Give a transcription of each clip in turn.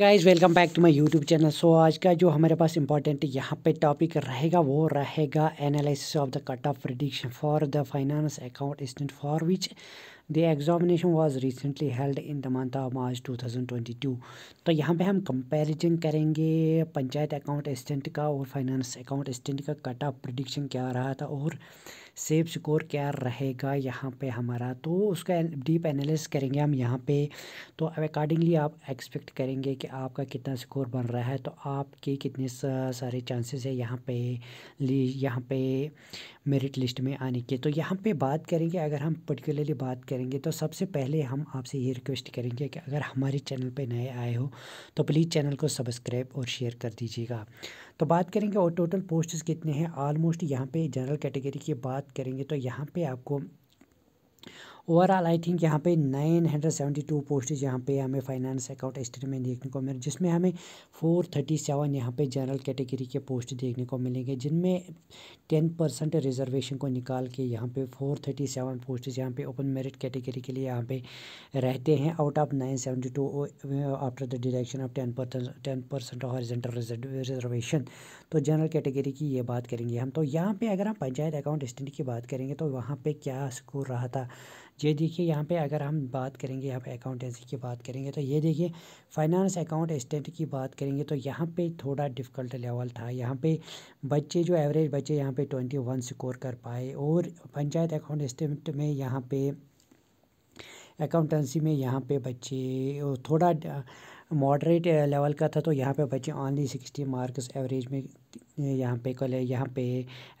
guys welcome back to my YouTube channel so आज का जो हमारे पास इंपॉर्टेंट यहाँ पे टॉपिक रहेगा वो रहेगा analysis of the cut off prediction for the finance accountant for which the examination was recently held in the month of March 2022 तो यहाँ पे हम कंपैरिजन करेंगे पंचायत अकाउंट स्टेंट का और फाइनेंस अकाउंट स्टेंट का कट ऑफ प्रडिक्शन क्या रहा था और सेफ स्कोर क्या रहेगा यहाँ पे हमारा तो उसका डीप एनालिसिस करेंगे हम यहाँ पे तो अकॉर्डिंगली आप एक्सपेक्ट करेंगे कि आपका कितना स्कोर बन रहा है तो आपके कितने सारे चांसेस है यहाँ पे ली यहाँ पे मेरिट लिस्ट में आने के तो यहाँ पे बात करेंगे अगर हम पर्टिकुलरली बात करेंगे तो सबसे पहले हम आपसे ये रिक्वेस्ट करेंगे कि अगर हमारे चैनल पे नए आए हो तो प्लीज़ चैनल को सब्सक्राइब और शेयर कर दीजिएगा तो बात करेंगे और टोटल पोस्ट्स कितने हैं आलमोस्ट यहाँ पे जनरल कैटेगरी की बात करेंगे तो यहाँ पे आपको ओवरऑल आई थिंक यहाँ पे nine hundred seventy two postage यहाँ पे हमें फाइनेंस अकाउंट स्टेटमेंट में देखने को मिल जिसमें हमें फोर थर्टी सेवन यहाँ पर जनरल कैटेगरी के पोस्ट देखने को मिलेंगे जिनमें टेन परसेंट रिजर्वेशन को निकाल के यहाँ पे फोर थर्टी सेवन पोस्टेज यहाँ पे ओपन मेरिट कैटेगरी के लिए यहाँ पे रहते हैं out of nine seventy two after the deduction of ten percent ten percent horizontal reservation तो जनरल कैटेगरी की ये बात करेंगे हम तो यहाँ पर अगर हम पंचायत अकाउंट हिस्ट्री की बात करेंगे तो वहाँ पर क्या स्कोर रहा था ये देखिए यहाँ पे अगर हम बात करेंगे यहाँ पे अकाउंटेंसी की बात करेंगे तो ये देखिए फाइनेंस अकाउंट स्टेट की बात करेंगे तो यहाँ पे थोड़ा डिफ़िकल्ट लेवल था यहाँ पे बच्चे जो एवरेज बच्चे यहाँ पे ट्वेंटी वन स्कोर कर पाए और पंचायत अकाउंट स्टेट में यहाँ पे अकाउंटेंसी में यहाँ पे बच्चे थोड़ा मॉडरेट लेवल का था तो यहाँ पे बच्चे ऑनली सिक्सटी मार्क्स एवरेज में यहाँ पे कल यहाँ पे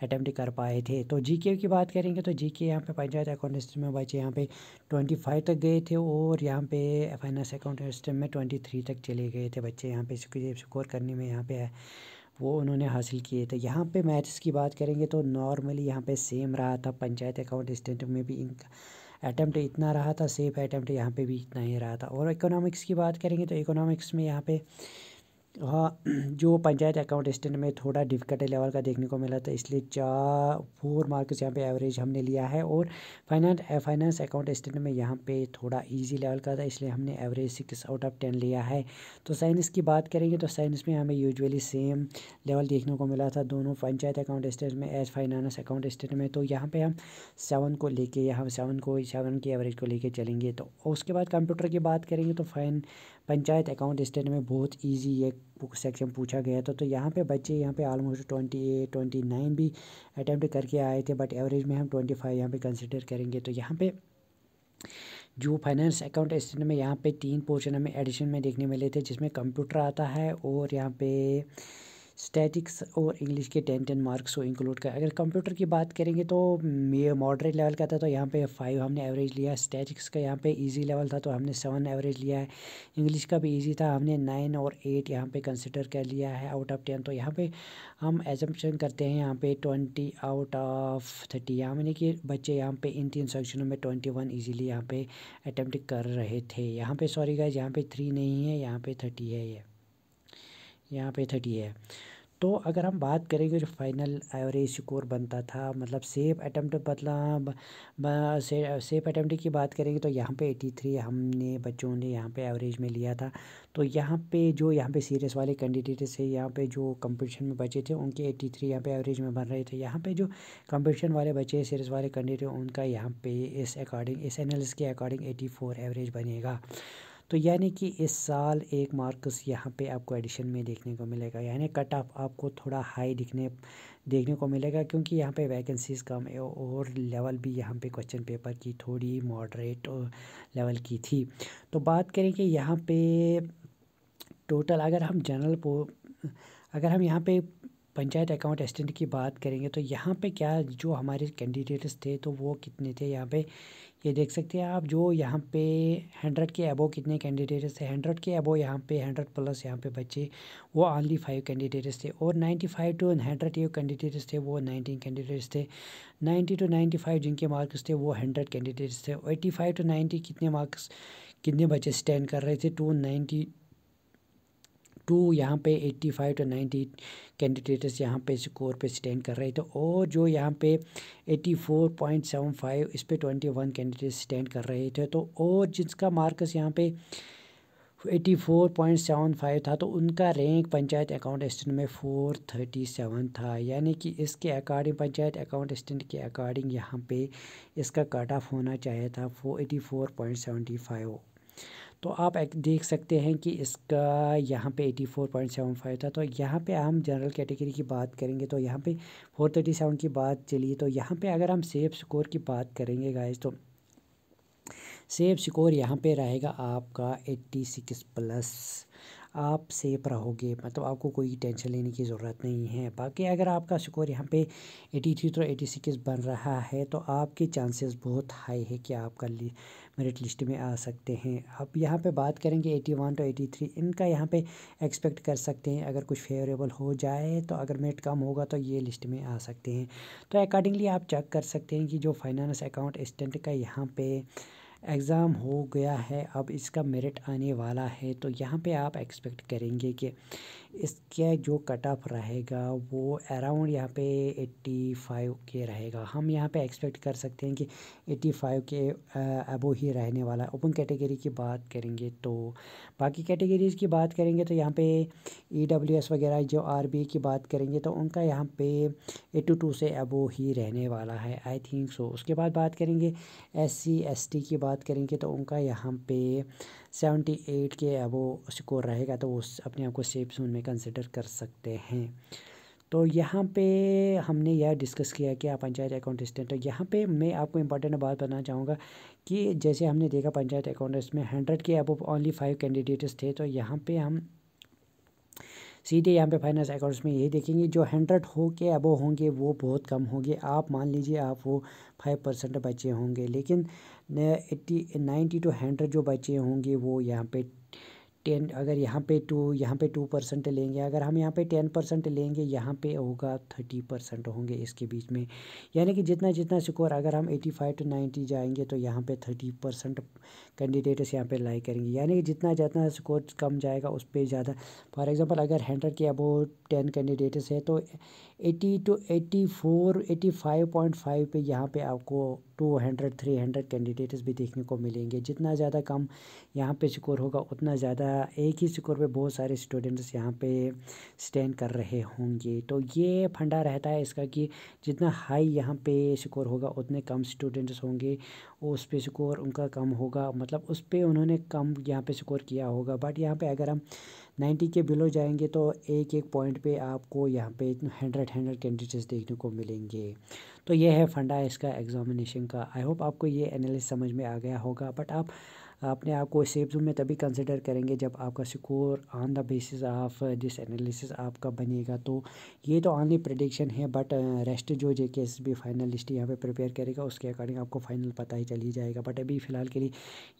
अटैम्प्ट कर पाए थे तो जीके की बात करेंगे तो जीके यहाँ पे पंचायत अकाउंट सिस्टम में बच्चे यहाँ पे ट्वेंटी फाइव तक गए थे और यहाँ पे फाइनेंस अकाउंट सिस्टम में ट्वेंटी थ्री तक चले गए थे बच्चे यहाँ पे स्कोर करने में यहाँ पे वो उन्होंने हासिल किए थे यहाँ पे मैथ्स की बात करेंगे तो नॉर्मली यहाँ पे सेम रहा था पंचायत अकाउंट सिस्टम में भी इनका अटैम्प्ट इतना रहा था सेफ अटैम्प्ट यहाँ पे भी इतना ही रहा था और इकोनॉमिक्स की बात करेंगे तो इकोनॉमिक्स में यहाँ पे हाँ जो पंचायत अकाउंट स्टैंड में थोड़ा डिफिकल्ट लेवल का देखने को मिला था तो इसलिए चार फोर मार्क्स यहाँ पे एवरेज हमने लिया है और फाइनेंस फाइनेंस अकाउंट स्टैंड में यहाँ पे थोड़ा इजी लेवल का था इसलिए हमने average six out of ten लिया है तो साइंस की बात करेंगे तो साइंस में हमें यूजली सेम लेवल देखने को मिला था दोनों पंचायत अकाउंट स्टेट में एज फाइनेंस अकाउंट स्टेट में तो यहाँ पर हम सेवन को लेके यहाँ सेवन को सेवन की एवरेज को लेकर चलेंगे तो उसके बाद कंप्यूटर की बात करेंगे तो फाइन पंचायत अकाउंट स्टेट में बहुत ईजी ये सेक्शन पूछा गया था तो यहाँ पे बच्चे यहाँ पे almost twenty eight twenty nine भी अटैम्प्ट करके आए थे बट एवरेज में हम ट्वेंटी फाइव यहाँ पर कंसिडर करेंगे तो यहाँ पर जो फाइनेंस अकाउंट स्टेट में यहाँ पर तीन पोर्शन हमें एडिशन में देखने मिले थे जिसमें कंप्यूटर आता है और यहाँ पे स्टैटिक्स और इंग्लिश के टेन टेन मार्क्स को इंक्लूड कर अगर कंप्यूटर की बात करेंगे तो mm, ये मॉडरेट लेवल का था तो यहाँ पे फाइव हमने एवरेज लिया स्टैटिक्स का यहाँ पे इजी लेवल था तो हमने सेवन एवरेज लिया है इंग्लिश का भी इजी था हमने नाइन और एट यहाँ पे कंसिडर कर लिया है आउट ऑफ टेन तो यहाँ पर हम एजम्पन करते हैं यहाँ पर ट्वेंटी आउट ऑफ थर्टी यहाँ मैंने कि बच्चे यहाँ पर इन तीन सेक्शनों में ट्वेंटी वन ईजीली यहाँ पर अटैम्प्ट कर रहे थे यहाँ पर सॉरी गाइज यहाँ पर थ्री नहीं है यहाँ पर थर्टी है ये यहाँ पे थर्टी है तो अगर हम बात करेंगे जो फाइनल एवरेज स्कोर बनता था मतलब सेफ अटैम्प्ट मतलब सेफ अटैम्प्ट की बात करेंगे तो यहाँ पे एटी थ्री हमने बच्चों ने यहाँ पे एवरेज में लिया था तो यहाँ पे जो यहाँ पे सीरियस वाले कैंडिडेट थे यहाँ पे जो कंपटीशन में बचे थे उनके एटी थ्री यहाँ पे एवरेज में बन रहे थे यहाँ पर जो कम्पटिशन वाले बचे सीरियस वाले कैंडिडेट उनका यहाँ पे इस अकॉर्डिंग इस एनालिस के अकॉर्डिंग एटी फोर एवरेज बनेगा तो यानी कि इस साल एक मार्क्स यहाँ पे आपको एडिशन में देखने को मिलेगा यानी कट ऑफ आपको थोड़ा हाई दिखने देखने को मिलेगा क्योंकि यहाँ पे वैकेंसीज़ कम है और लेवल भी यहाँ पे क्वेश्चन पेपर की थोड़ी मॉडरेट लेवल की थी तो बात करें कि यहाँ पे टोटल अगर हम जनरल अगर हम यहाँ पे पंचायत अकाउंट असटेंट की बात करेंगे तो यहाँ पे क्या जो हमारे कैंडिडेट्स थे तो वो कितने थे यहाँ पे ये देख सकते हैं आप जो यहाँ पे हंड्रेड के अबो कितने कैंडिडेट्स थे हंड्रेड के अबो यहाँ पे हंड्रेड प्लस यहाँ पे बच्चे वो ऑनली फाइव कैंडिडेट्स थे और नाइन्टी फाइव टू हंड्रेड ये कैंडिडेट्स थे वो नाइनटीन कैंडिडेट्स थे नाइन्टी टू नाइन्टी फाइव जिनके मार्क्स थे वो हंड्रेड कैंडिडेट्स थे एट्टी फाइव टू नाइन्टी कितने मार्क्स कितने बच्चे स्टैंड कर रहे थे टू नाइन्टी टू यहाँ पे eighty five to ninety candidates यहाँ पे स्कोर पे स्टैंड कर रहे थे तो और जो यहाँ पे फोर पॉइंट सेवन फाइव इस पर ट्वेंटी वन कैंडिडेट स्टैंड कर रहे थे तो और जिसका मार्कस यहाँ पे फोर पॉइंट सेवन फाइव था तो उनका रैंक पंचायत अकाउंट असटेंट में फ़ोर थर्टी सेवन था यानी कि इसके अकॉर्डिंग पंचायत अकाउंट असटेंट के अकॉर्डिंग यहाँ पे इसका कट ऑफ होना चाहिए था eighty four point seventy five तो आप देख सकते हैं कि इसका यहाँ पे 84.75 था तो यहाँ पे हम जनरल कैटेगरी की बात करेंगे तो यहाँ पे 437 की बात चलिए तो यहाँ पे अगर हम सेफ स्कोर की बात करेंगे गाइस तो सेफ स्कोर यहाँ पे रहेगा आपका 86 प्लस आप सेफ रहोगे मतलब आपको कोई टेंशन लेने की ज़रूरत नहीं है बाकी अगर आपका स्कोर यहाँ पे 83 तो सिक्स बन रहा है तो आपके चांसेस बहुत हाई है कि आपका मेरिट लिस्ट में आ सकते हैं अब यहाँ पे बात करेंगे 81 तो थ्री इनका यहाँ पे एक्सपेक्ट कर सकते हैं अगर कुछ फेवरेबल हो जाए तो अगर मेरिट कम होगा तो ये लिस्ट में आ सकते हैं तो अकॉर्डिंगली आप चेक कर सकते हैं कि जो फाइनेंस अकाउंट एस्टेंट का यहाँ पर एग्ज़ाम हो गया है अब इसका मेरिट आने वाला है तो यहाँ पे आप एक्सपेक्ट करेंगे कि इसका जो कट ऑफ रहेगा वो अराउंड यहाँ पे 85 के रहेगा हम यहाँ पे एक्सपेक्ट कर सकते हैं कि 85 के अबो ही रहने वाला है ओपन कैटेगरी की बात करेंगे तो बाकी कैटेगरीज़ की बात करेंगे तो यहाँ पे ई e वगैरह जो आर की बात करेंगे तो उनका यहाँ पे एट्टी टू से अबो ही रहने वाला है आई थिंक सो उसके बाद बात करेंगे एस सी एस की बात करेंगे तो उनका यहाँ पे सेवेंटी एट के अबो स्कोर रहेगा तो वो अपने आप को सेफ जोन में में कंसिडर कर सकते हैं तो यहाँ पे हमने यह डिस्कस किया कि पंचायत अकाउंट स्टेंट यहाँ पे मैं आपको इंपॉर्टेंट बात बताना चाहूँगा कि जैसे हमने देखा पंचायत अकाउंट में हंड्रेड के अब ओनली फाइव कैंडिडेट्स थे तो यहाँ पे हम सीधे यहाँ पे फाइनेंस अकाउंट्स में यही देखेंगे जो हंड्रेड हो के अबो होंगे वो बहुत कम होंगे आप मान लीजिए आप वो फाइव परसेंट बचे होंगे लेकिन एट्टी नाइन्टी टू हंड्रेड जो बचे होंगे वो यहाँ पे टेन अगर यहाँ पे टू यहाँ पे टू परसेंट लेंगे अगर हम यहाँ पे टेन परसेंट लेंगे यहाँ पे होगा थर्टी परसेंट होंगे इसके बीच में यानी कि जितना जितना स्कोर अगर हम एटी फाइव टू नाइन्टी जाएंगे तो यहाँ पे थर्टी परसेंट कैंडिडेट्स यहाँ पे लाई करेंगे यानी कि जितना जितना स्कोर कम जाएगा उस पर ज़्यादा फॉर एग्जांपल अगर हंड्रेड के अबोव टेन कैंडिडेट्स है तो eighty two eighty four eighty five point five पर यहाँ पर आपको two hundred three hundred candidates भी देखने को मिलेंगे जितना ज़्यादा कम यहाँ पे स्कोर होगा उतना ज़्यादा एक ही स्कोर पे बहुत सारे स्टूडेंट्स यहाँ पे स्टैंड कर रहे होंगे तो ये फंडा रहता है इसका कि जितना हाई यहाँ पे स्कोर होगा उतने कम स्टूडेंट्स होंगे उस पर स्कोर उनका कम होगा मतलब उस पर उन्होंने कम यहाँ पे स्कोर किया होगा बट यहाँ पे अगर हम 90 के बिलो जाएंगे तो एक एक पॉइंट पे आपको यहाँ पे हंड्रेड हंड्रेड कैंडिडेट्स देखने को मिलेंगे तो ये है फंडा इसका एग्जामिनेशन का आई होप आपको ये एनालिस समझ में आ गया होगा बट आप अपने आप को सेफ जोन में तभी कंसिडर करेंगे जब आपका score on the basis of this analysis आपका बनेगा तो ये तो ऑनली प्रडिक्शन है बट रेस्ट uh, जो जे के एस बी फाइनल लिस्ट यहाँ पर प्रिपेयर करेगा उसके अकॉर्डिंग आपको फाइनल पता ही चली जाएगा बट अभी फ़िलहाल के लिए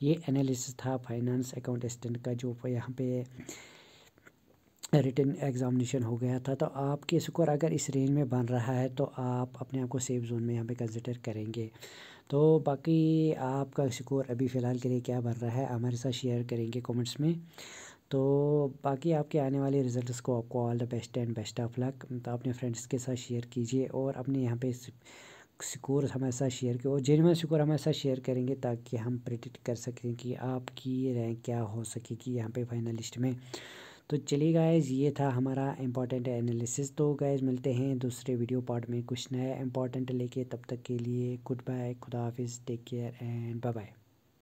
ये एनालिसिस था फाइनेंस अकाउंट असिस्टेंट का जो यहाँ पे रिटर्न एग्ज़ामिनेशन हो गया था तो आपके स्कोर अगर इस रेंज में बन रहा है तो आप अपने आप को सेफ़ जोन में यहाँ पे कंसिडर करेंगे तो बाकी आपका स्कोर अभी फ़िलहाल के लिए क्या बन रहा है हमारे साथ शेयर करेंगे कमेंट्स में तो बाकी आपके आने वाले रिजल्ट्स को आपको all the best and best of luck तो अपने फ्रेंड्स के साथ शेयर कीजिए और अपने यहाँ पे स्कोर हमारे साथ शेयर के और जेनवन स्कोर हमारे साथ शेयर करेंगे ताकि हम प्रिडिक्ट कर सकें कि आपकी रैंक क्या हो सकेगी यहाँ पर फाइनलिस्ट में तो चलिए गाइज ये था हमारा इंपॉर्टेंट एनालिसिस तो गाइज मिलते हैं दूसरे वीडियो पार्ट में कुछ नया इंपॉर्टेंट लेके तब तक के लिए गुड बाय खुदा हाफिज़ take care and bye bye